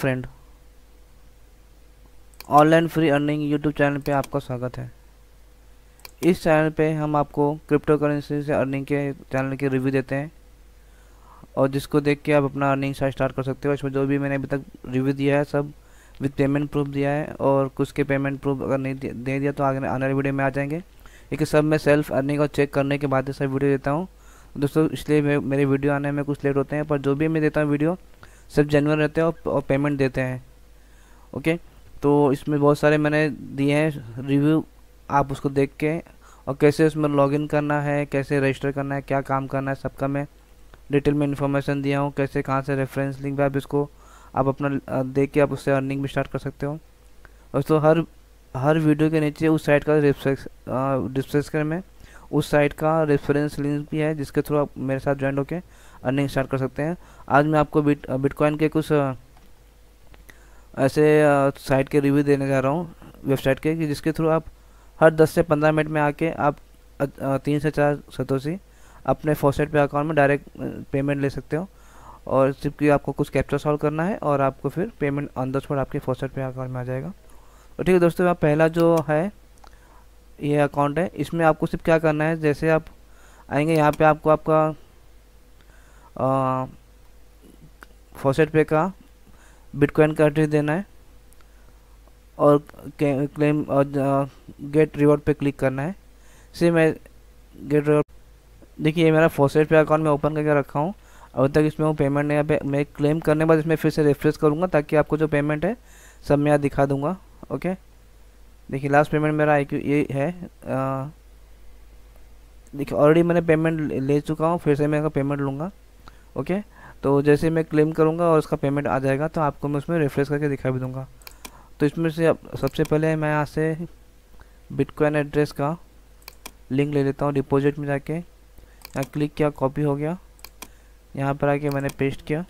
friend online free earning YouTube channel पे आपका स्वागत है इस चैनल पे हम आपको क्रिप्टो करेंसी से अर्निंग के चैनल के रिव्यू देते हैं और जिसको देख के आप अपना अर्निंग स्टार्ट कर सकते हो इसमें जो भी मैंने अभी तक रिव्यू दिया है सब विद पेमेंट प्रूफ दिया है और कुछ के पेमेंट प्रूफ अगर नहीं दे दिया तो आगे आने वीडियो में आ जाएंगे क्योंकि सब मैं सेल्फ अर्निंग और चेक करने के बाद सब वीडियो देता हूँ दोस्तों इसलिए मेरे वीडियो आने में कुछ लेट होते हैं पर जो भी मैं देता हूँ वीडियो सिर्फ जेनवन रहते हैं और, पेमेंट देते हैं ओके तो इसमें बहुत सारे मैंने दिए हैं रिव्यू आप उसको देख के और कैसे उसमें लॉगिन करना है कैसे रजिस्टर करना है क्या काम करना है सबका मैं डिटेल में इंफॉर्मेशन दिया हूँ कैसे कहाँ से रेफरेंस लिंक है आप इसको आप अपना देख के आप उससे अर्निंग भी स्टार्ट कर सकते हो और तो हर हर वीडियो के नीचे उस साइट का डिस्क्रिप्शन में उस साइट का रेफरेंस लिंक भी है जिसके थ्रू आप मेरे साथ ज्वाइन होकर अर्निंग स्टार्ट कर सकते हैं आज मैं आपको बिट बिटकॉइन के कुछ ऐसे साइट के रिव्यू देने जा रहा हूँ वेबसाइट के कि जिसके थ्रू आप हर 10 से 15 मिनट में आके आप तीन से चार सतोसी अपने फोसेट पे अकाउंट में डायरेक्ट पेमेंट ले सकते हो और सिर्फ कि आपको कुछ कैप्चर सॉल्व करना है और आपको फिर पेमेंट ऑन द स्पॉट आपके फोसेट पे अकाउंट में आ जाएगा तो ठीक है दोस्तों आप पहला जो है ये अकाउंट है इसमें आपको सिर्फ क्या करना है जैसे आप आएंगे यहाँ पे आपको आपका फॉसेट पे का बिटकॉइन का एड्रेस देना है और क्लेम और गेट रिवॉर्ड पे क्लिक करना है सिर्फ मैं गेट रिवॉर्ड देखिए मेरा फॉसेट पे अकाउंट मैं ओपन करके रखा हूँ अभी तक इसमें वो पेमेंट नहीं है मैं क्लेम करने के बाद इसमें फिर से रिफ्रेश करूँगा ताकि आपको जो पेमेंट है सब मैं यहाँ दिखा दूँगा ओके देखिए लास्ट पेमेंट मेरा आई ये है देखिए ऑलरेडी मैंने पेमेंट ले चुका हूँ फिर से मैं पेमेंट लूँगा ओके तो जैसे मैं क्लेम करूँगा और उसका पेमेंट आ जाएगा तो आपको मैं उसमें रिफ्रेश करके दिखा भी दूँगा तो इसमें से अब सबसे पहले मैं यहाँ से बिटकॉइन एड्रेस का लिंक ले लेता हूँ डिपॉजिट में जाके यहाँ क्लिक किया कॉपी हो गया यहाँ पर आके मैंने पेस्ट किया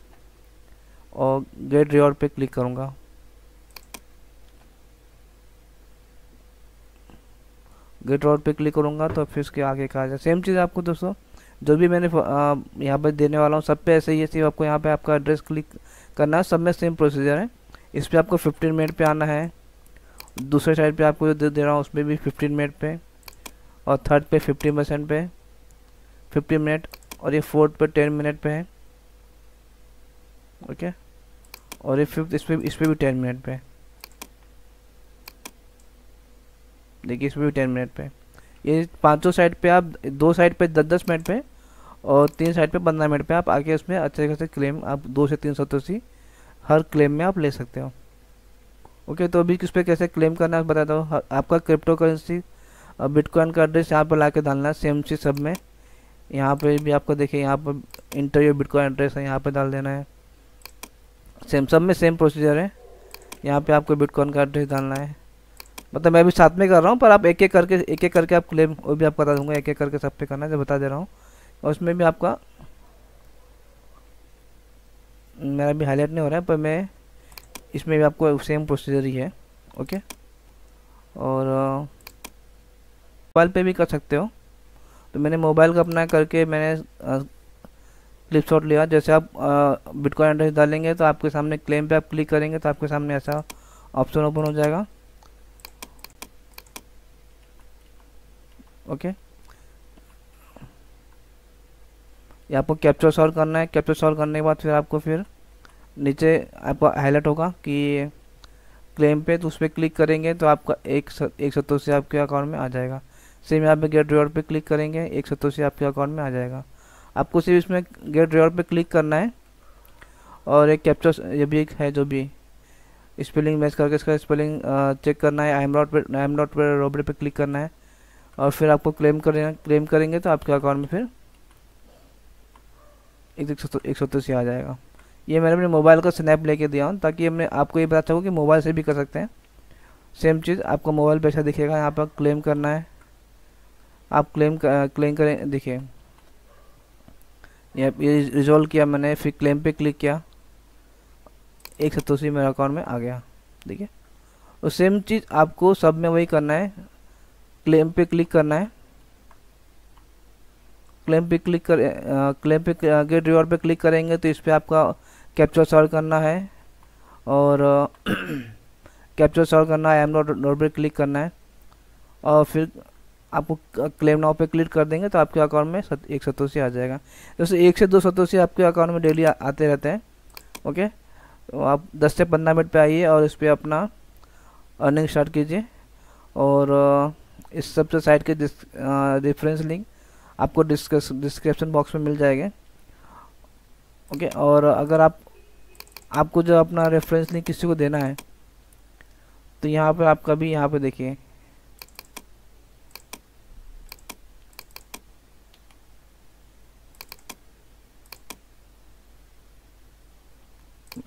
और गेट रिवॉर्ड पे क्लिक करूँगा गेट रिवॉर्ड पे क्लिक करूँगा तो फिर उसके आगे कहा जाए सेम चीज़ आपको दोस्तों जो भी मैंने यहाँ पर देने वाला हूँ सब पे ऐसे ही है सिर्फ आपको यहाँ पे आपका एड्रेस क्लिक करना है सब में सेम प्रोसीजर है इस पर आपको फिफ्टीन मिनट पे आना है दूसरे साइड पे आपको जो दे, दे रहा हूँ उसमें भी फिफ्टीन मिनट पे और थर्ड पे फिफ्टीन परसेंट पे 50 मिनट और ये फोर्थ पे टेन मिनट पे है ओके और ये फिफ्थ इस पर इस पर भी टेन मिनट पे देखिए इस पर भी टेन मिनट पे ये पाँचों साइड पे आप दो साइड पे दस दस मिनट पे और तीन साइड पे पंद्रह मिनट पे आप आके उसमें अच्छे खासे क्लेम आप दो से तीन सौ तीस हर क्लेम में आप ले सकते हो ओके तो अभी किस पे कैसे क्लेम करना है बता दो हाँ, आपका क्रिप्टो करेंसी बिटकॉइन का एड्रेस यहाँ पर ला के डालना सेम सी सब में यहाँ पर भी आपको देखिए यहाँ पर इंटरव्यू बिटकॉइन एड्रेस है यहाँ पर डाल देना है सेम सब में सेम प्रोसीजर है यहाँ पे आपको बिटकॉइन का एड्रेस डालना है मतलब मैं भी साथ में कर रहा हूँ पर आप एक एक करके एक एक करके आप क्लेम वो भी आपको बता दूंगा एक एक करके सब पे करना है बता दे रहा हूँ और उसमें भी आपका मेरा भी हाईलाइट नहीं हो रहा है पर मैं इसमें भी आपको सेम प्रोसीजर ही है ओके और मोबाइल पे भी कर सकते हो तो मैंने मोबाइल का अपना करके मैंने क्लिप शॉट लिया जैसे आप बिटकॉइन एड्रेस डालेंगे तो आपके सामने क्लेम पे आप क्लिक करेंगे तो आपके सामने ऐसा ऑप्शन ओपन हो जाएगा ओके ये आपको कैप्चर सॉल्व करना है कैप्चर सॉल्व करने के बाद फिर आपको फिर नीचे आपको हाईलाइट होगा कि क्लेम पे तो उस पर क्लिक करेंगे तो आपका एक स, एक से आपके अकाउंट में आ जाएगा सेम यहाँ पे गेट रिवॉर्ड पे क्लिक करेंगे एक से आपके अकाउंट में आ जाएगा आपको सिर्फ इसमें गेट रिवॉर्ड पे क्लिक करना है और एक कैप्चर ये भी एक है जो भी स्पेलिंग मैच करके इसका स्पेलिंग चेक करना है आई एम डॉट पे आई एम डॉट पे रोबड़े पर क्लिक करना है और फिर आपको क्लेम करें क्लेम करेंगे तो आपके अकाउंट में फिर एक सौ तीस आ जाएगा ये मैंने अपने मोबाइल का स्नैप लेके दिया हूँ ताकि हमने आपको ये पता चलो कि मोबाइल से भी कर सकते हैं सेम चीज़ आपको मोबाइल पैसा दिखेगा यहाँ पर क्लेम करना है आप क्लेम कर, क्लेम करें दिखे ये रिजॉल्व किया मैंने फिर क्लेम पे क्लिक किया एक सत्तोसी मेरे अकाउंट में आ गया ठीक है और सेम चीज़ आपको सब में वही करना है क्लेम पे क्लिक करना है क्लेम पे क्लिक कर क्लेम पे गेट रिवॉर्ड पे क्लिक करेंगे तो इस पर आपका कैप्चर सर्व करना है और कैप्चर सर्व करना है एम नोट पर क्लिक करना है और फिर आपको क्लेम नाव पे क्लिक कर देंगे तो आपके अकाउंट में सत, एक सतोसी आ जाएगा जैसे एक से दो सतोसी आपके अकाउंट में डेली आते रहते हैं ओके तो आप 10 से 15 मिनट पे आइए और इस पर अपना अर्निंग स्टार्ट कीजिए और इस सबसे साइट तो के रेफरेंस लिंक आपको डिस्क्रिप्शन बॉक्स में मिल जाएगा ओके okay, और अगर आप आपको जो अपना रेफरेंस लिंक किसी को देना है तो यहाँ पर आप कभी यहाँ पे देखिए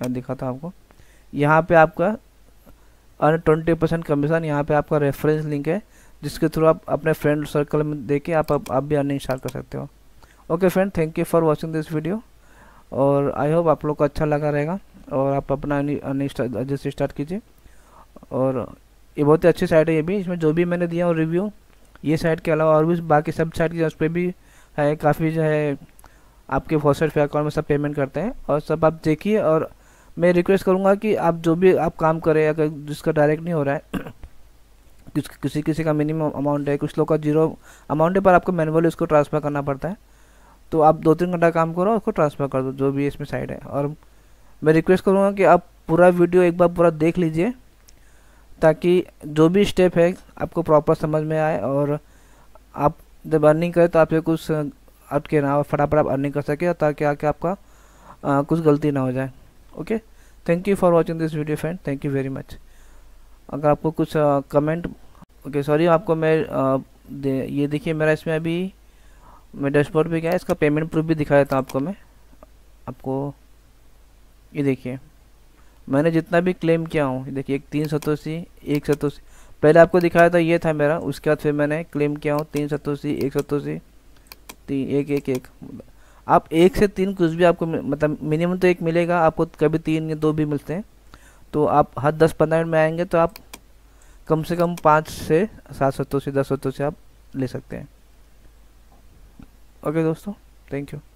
मैं दिखाता आपको यहाँ पे आपका ट्वेंटी परसेंट कमीशन यहाँ पे आपका रेफरेंस लिंक है जिसके थ्रू आप अपने फ्रेंड सर्कल में देके आप, आप आप भी अर्निंग स्टार्ट कर सकते हो okay friend thank you for watching this video और आई होप आप लोग को अच्छा लगा रहेगा और आप अपना अर्निंग जैसे स्टार्ट कीजिए और ये बहुत ही अच्छी साइट है ये भी इसमें जो भी मैंने दिया और रिव्यू ये साइट के अलावा और भी बाकी सब साइट की उस पर भी है काफ़ी जो है आपके वॉसेट पे अकाउंट में सब पेमेंट करते हैं और सब आप देखिए और मैं रिक्वेस्ट करूँगा कि आप जो भी आप काम करें अगर जिसका डायरेक्ट नहीं हो रहा है किस किसी किसी का मिनिमम अमाउंट है कुछ लोग का जीरो अमाउंट है पर आपको मैनुअली उसको ट्रांसफ़र करना पड़ता है तो आप दो तीन घंटा काम करो उसको ट्रांसफ़र कर दो जो भी इसमें साइड है और मैं रिक्वेस्ट करूँगा कि आप पूरा वीडियो एक बार पूरा देख लीजिए ताकि जो भी स्टेप है आपको प्रॉपर समझ में आए और आप जब अर्निंग करें तो आप कुछ अटके ना फटाफट आप अर्निंग कर सके ताकि आके आपका आ, कुछ गलती ना हो जाए okay thank you for watching this video friend thank you very much अगर आपको कुछ कमेंट ओके सॉरी आपको मैं आ, दे, ये देखिए मेरा इसमें अभी मैं डैशबोर्ड पे गया इसका पेमेंट प्रूफ भी दिखाया था आपको मैं आपको ये देखिए मैंने जितना भी क्लेम किया हूँ देखिए एक तीन सतोसी एक सतोसी पहले आपको दिखाया था ये था मेरा उसके बाद फिर मैंने क्लेम किया हूँ तीन सतोसी एक सतोसी तीन एक एक एक आप एक से तीन कुछ भी आपको मतलब मिनिमम तो एक मिलेगा आपको कभी तीन या दो भी मिलते हैं तो आप हर दस पंद्रह मिनट में आएंगे तो आप कम से कम पाँच से सात सत्तों से दस सत्तों से आप ले सकते हैं ओके दोस्तों थैंक यू